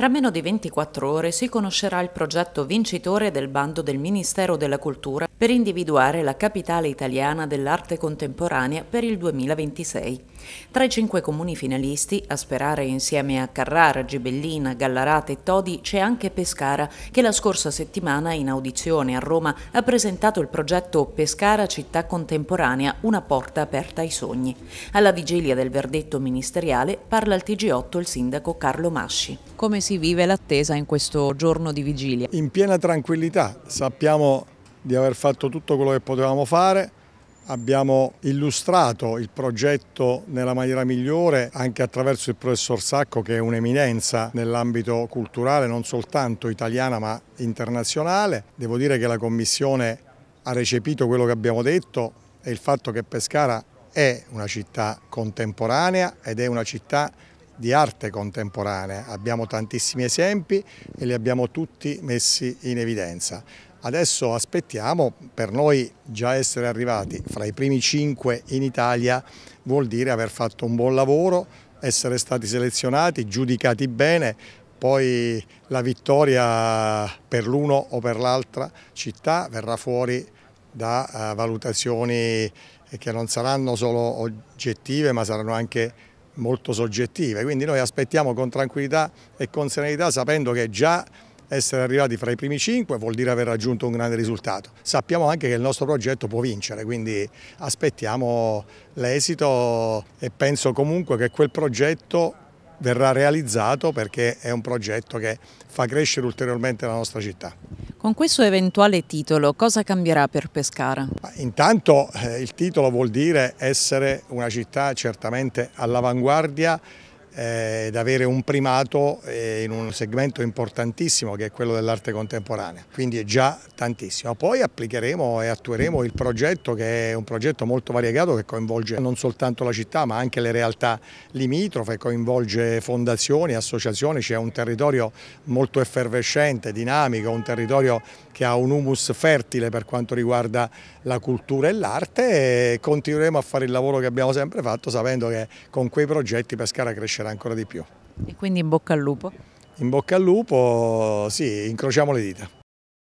Tra meno di 24 ore si conoscerà il progetto vincitore del bando del Ministero della Cultura per individuare la capitale italiana dell'arte contemporanea per il 2026. Tra i cinque comuni finalisti, a sperare insieme a Carrara, Gibellina, Gallarate e Todi, c'è anche Pescara, che la scorsa settimana in audizione a Roma ha presentato il progetto Pescara Città Contemporanea, una porta aperta ai sogni. Alla vigilia del verdetto ministeriale parla al TG8 il sindaco Carlo Masci. Come si vive l'attesa in questo giorno di vigilia? In piena tranquillità, sappiamo di aver fatto tutto quello che potevamo fare, abbiamo illustrato il progetto nella maniera migliore anche attraverso il professor Sacco che è un'eminenza nell'ambito culturale non soltanto italiana ma internazionale. Devo dire che la Commissione ha recepito quello che abbiamo detto e il fatto che Pescara è una città contemporanea ed è una città di arte contemporanea. Abbiamo tantissimi esempi e li abbiamo tutti messi in evidenza. Adesso aspettiamo, per noi già essere arrivati fra i primi cinque in Italia vuol dire aver fatto un buon lavoro, essere stati selezionati, giudicati bene, poi la vittoria per l'uno o per l'altra città verrà fuori da eh, valutazioni che non saranno solo oggettive ma saranno anche molto soggettive, quindi noi aspettiamo con tranquillità e con serenità sapendo che già essere arrivati fra i primi cinque vuol dire aver raggiunto un grande risultato. Sappiamo anche che il nostro progetto può vincere, quindi aspettiamo l'esito e penso comunque che quel progetto verrà realizzato perché è un progetto che fa crescere ulteriormente la nostra città. Con questo eventuale titolo cosa cambierà per Pescara? Intanto eh, il titolo vuol dire essere una città certamente all'avanguardia eh, ed avere un primato eh, in un segmento importantissimo che è quello dell'arte contemporanea, quindi è già tantissimo. Poi applicheremo e attueremo il progetto che è un progetto molto variegato che coinvolge non soltanto la città ma anche le realtà limitrofe, coinvolge fondazioni, associazioni, c'è un territorio molto effervescente, dinamico, un territorio che ha un humus fertile per quanto riguarda la cultura e l'arte e continueremo a fare il lavoro che abbiamo sempre fatto sapendo che con quei progetti Pescara cresce crescerà ancora di più. E quindi in bocca al lupo? In bocca al lupo, sì, incrociamo le dita.